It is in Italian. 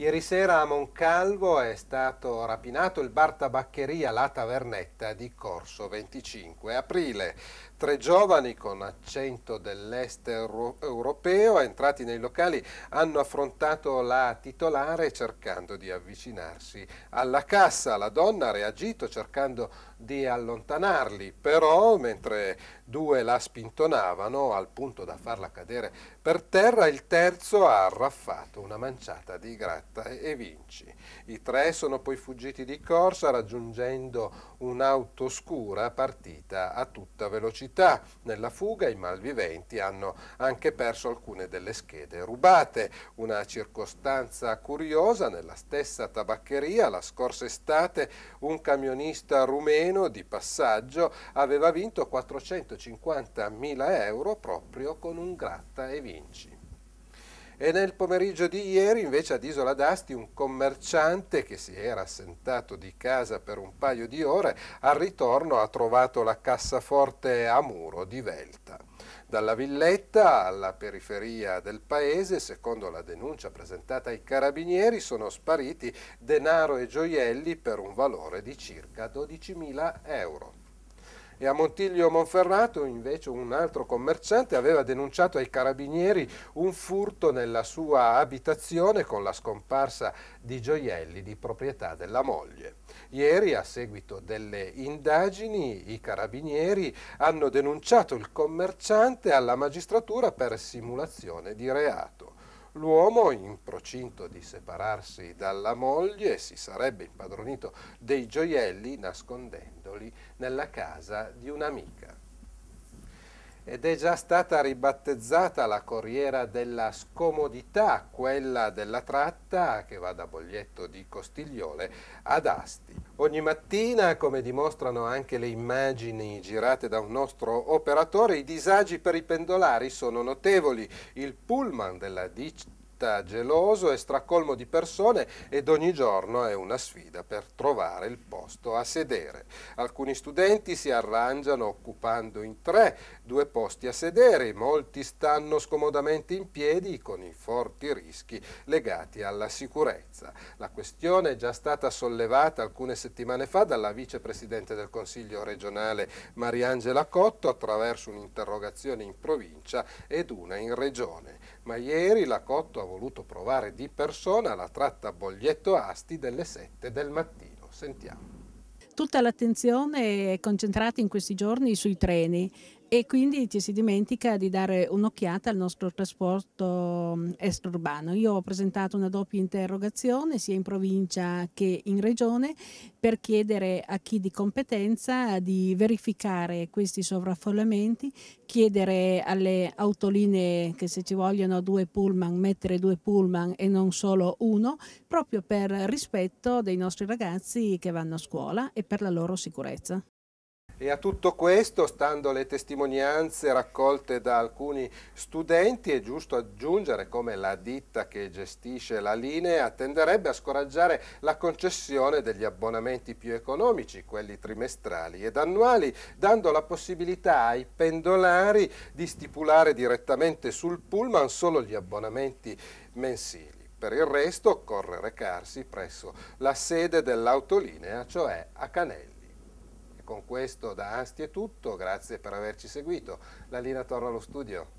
Ieri sera a Moncalvo è stato rapinato il bar tabaccheria La Tavernetta di Corso 25 aprile. Tre giovani con accento dell'est europeo entrati nei locali hanno affrontato la titolare cercando di avvicinarsi alla cassa. La donna ha reagito cercando di allontanarli, però mentre due la spintonavano al punto da farla cadere per terra, il terzo ha arraffato una manciata di gratis carta e vinci. I tre sono poi fuggiti di corsa raggiungendo un'auto scura partita a tutta velocità. Nella fuga i malviventi hanno anche perso alcune delle schede rubate. Una circostanza curiosa, nella stessa tabaccheria la scorsa estate un camionista rumeno di passaggio aveva vinto 450.000 euro proprio con un gratta e vinci. E nel pomeriggio di ieri invece ad Isola d'Asti un commerciante che si era assentato di casa per un paio di ore al ritorno ha trovato la cassaforte a muro di Velta. Dalla villetta alla periferia del paese, secondo la denuncia presentata ai carabinieri, sono spariti denaro e gioielli per un valore di circa 12.000 euro e a Montiglio Monferrato invece un altro commerciante aveva denunciato ai carabinieri un furto nella sua abitazione con la scomparsa di gioielli di proprietà della moglie. Ieri, a seguito delle indagini, i carabinieri hanno denunciato il commerciante alla magistratura per simulazione di reato. L'uomo, in procinto di separarsi dalla moglie, si sarebbe impadronito dei gioielli nascondendoli nella casa di un'amica ed è già stata ribattezzata la Corriera della Scomodità, quella della tratta che va da Boglietto di Costiglione ad Asti. Ogni mattina, come dimostrano anche le immagini girate da un nostro operatore, i disagi per i pendolari sono notevoli. Il pullman della ditta città, geloso e stracolmo di persone ed ogni giorno è una sfida per trovare il posto a sedere. Alcuni studenti si arrangiano occupando in tre due posti a sedere, molti stanno scomodamente in piedi con i forti rischi legati alla sicurezza. La questione è già stata sollevata alcune settimane fa dalla vicepresidente del Consiglio regionale Mariangela Cotto attraverso un'interrogazione in provincia ed una in regione. Ma ieri la Cotto ha voluto provare di persona la tratta Boglietto-Asti delle 7 del mattino. Sentiamo. Tutta l'attenzione è concentrata in questi giorni sui treni e quindi ci si dimentica di dare un'occhiata al nostro trasporto mm, extraurbano. Io ho presentato una doppia interrogazione sia in provincia che in regione per chiedere a chi di competenza di verificare questi sovraffollamenti, chiedere alle autolinee che se ci vogliono due pullman mettere due pullman e non solo uno, proprio per rispetto dei nostri ragazzi che vanno a scuola e per la loro sicurezza. E a tutto questo, stando alle testimonianze raccolte da alcuni studenti, è giusto aggiungere come la ditta che gestisce la linea tenderebbe a scoraggiare la concessione degli abbonamenti più economici, quelli trimestrali ed annuali, dando la possibilità ai pendolari di stipulare direttamente sul pullman solo gli abbonamenti mensili. Per il resto occorre recarsi presso la sede dell'autolinea, cioè a Canelli. Con questo da Asti è tutto, grazie per averci seguito. La linea torna allo studio.